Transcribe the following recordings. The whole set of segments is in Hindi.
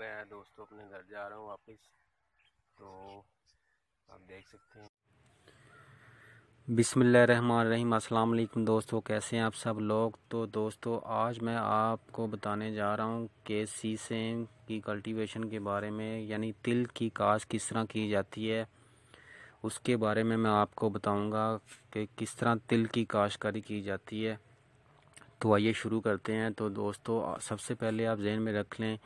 मैं दोस्तों तो अपने घर जा रहा हूँ वापस तो आप देख सकते हैं बिसमीम अल्लाम दोस्तों कैसे हैं आप सब लोग तो दोस्तों आज मैं आपको बताने जा रहा हूँ कि सी सेम की कल्टीवेशन के बारे में यानी तिल की काश किस तरह की जाती है उसके बारे में मैं आपको बताऊंगा कि किस तरह तिल की काश्तकारी की जाती है तो आइए शुरू करते हैं तो दोस्तों सबसे पहले आप जहन में रख लें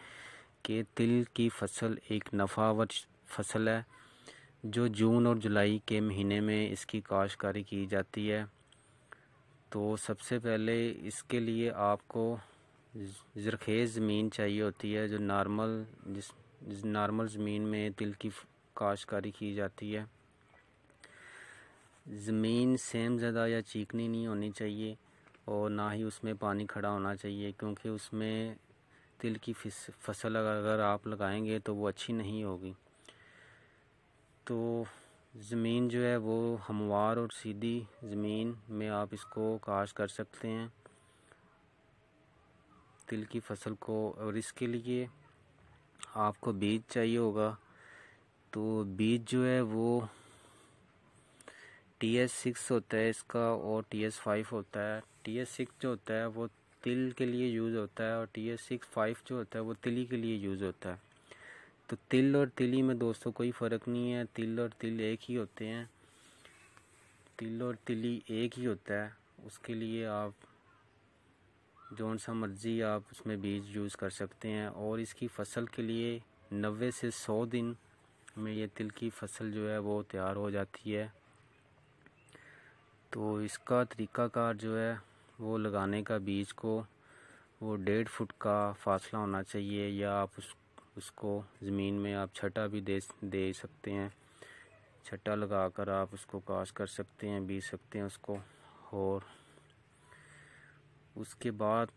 कि तिल की फसल एक नफ़ावर फसल है जो जून और जुलाई के महीने में इसकी काश्तकारी की जाती है तो सबसे पहले इसके लिए आपको ज़रखेज़ ज़मीन चाहिए होती है जो नॉर्मल जिस नॉर्मल ज़मीन में तिल की काश्तकारी की जाती है ज़मीन सेम ज़्यादा या चीकनी नहीं होनी चाहिए और ना ही उसमें पानी खड़ा होना चाहिए क्योंकि उसमें तिल की फिस फसल अगर आप लगाएंगे तो वो अच्छी नहीं होगी तो ज़मीन जो है वो हमवार और सीधी ज़मीन में आप इसको काश कर सकते हैं तिल की फसल को और इसके लिए आपको बीज चाहिए होगा तो बीज जो है वो टी एस सिक्स होता है इसका और टी एस फाइव होता है टी एस सिक्स जो होता है वो तिल के लिए यूज़ होता है और टी एस सिक्स फाइव जो होता है वो तिली के लिए यूज़ होता है तो तिल और तिली में दोस्तों कोई फ़र्क नहीं है तिल और तिल एक ही होते हैं तिल और तिली एक ही होता है उसके लिए आप जौन सा मर्ज़ी आप उसमें बीज यूज़ कर सकते हैं और इसकी फसल के लिए नबे से सौ दिन में ये तिल की फसल जो है वो तैयार हो जाती है तो इसका तरीक़ाकार जो है वो लगाने का बीज को वो डेढ़ फुट का फासला होना चाहिए या आप उस उसको ज़मीन में आप छटा भी दे दे सकते हैं छटा लगा कर आप उसको काश कर सकते हैं बीज सकते हैं उसको और उसके बाद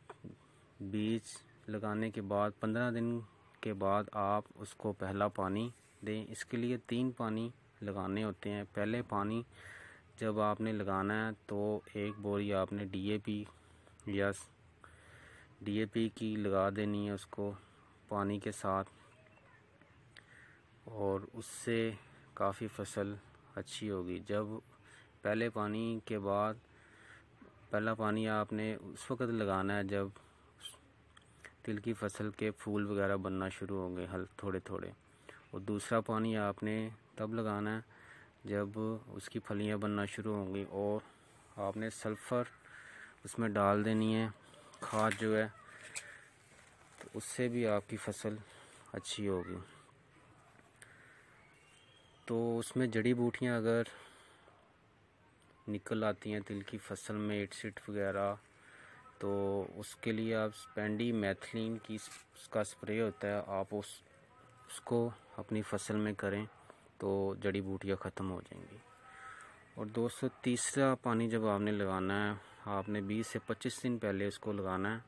बीज लगाने के बाद पंद्रह दिन के बाद आप उसको पहला पानी दें इसके लिए तीन पानी लगाने होते हैं पहले पानी जब आपने लगाना है तो एक बोरी आपने डीएपी या डीएपी की लगा देनी है उसको पानी के साथ और उससे काफ़ी फसल अच्छी होगी जब पहले पानी के बाद पहला पानी आपने उस वक़्त लगाना है जब तिल की फसल के फूल वगैरह बनना शुरू होंगे हल थोड़े थोड़े और दूसरा पानी आपने तब लगाना है जब उसकी फलियां बनना शुरू होंगी और आपने सल्फ़र उसमें डाल देनी है खाद जो है तो उससे भी आपकी फसल अच्छी होगी तो उसमें जड़ी बूटियां अगर निकल आती हैं तिल की फसल में सीट वगैरह तो उसके लिए आप स्पेंडी मैथिलीन की उसका स्प्रे होता है आप उस उसको अपनी फसल में करें तो जड़ी बूटियाँ ख़त्म हो जाएंगी और दोस्तों तीसरा पानी जब आपने लगाना है आपने 20 से 25 दिन पहले इसको लगाना है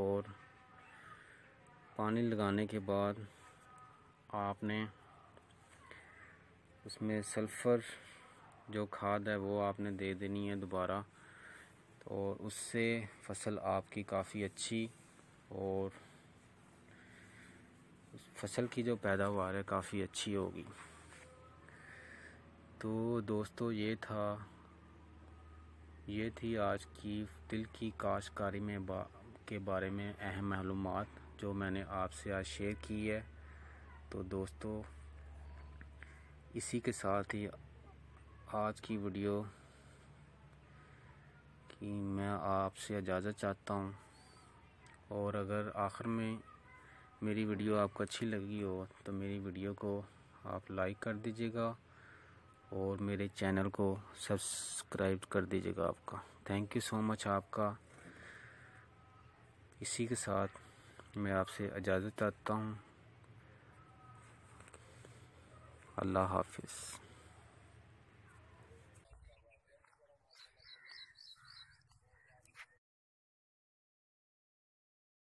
और पानी लगाने के बाद आपने उसमें सल्फ़र जो खाद है वो आपने दे देनी है दोबारा और उससे फसल आपकी काफ़ी अच्छी और फसल की जो पैदावार है काफ़ी अच्छी होगी तो दोस्तों ये था ये थी आज की दिल की काशकारी में बा, के बारे में अहम मालूम जो मैंने आपसे आज शेयर की है तो दोस्तों इसी के साथ ही आज की वीडियो की मैं आपसे इजाज़त चाहता हूँ और अगर आखिर में मेरी वीडियो आपको अच्छी लगी हो तो मेरी वीडियो को आप लाइक कर दीजिएगा और मेरे चैनल को सब्सक्राइब कर दीजिएगा आपका थैंक यू सो मच आपका इसी के साथ मैं आपसे इजाज़त चाहता हूँ अल्लाह हाफिज़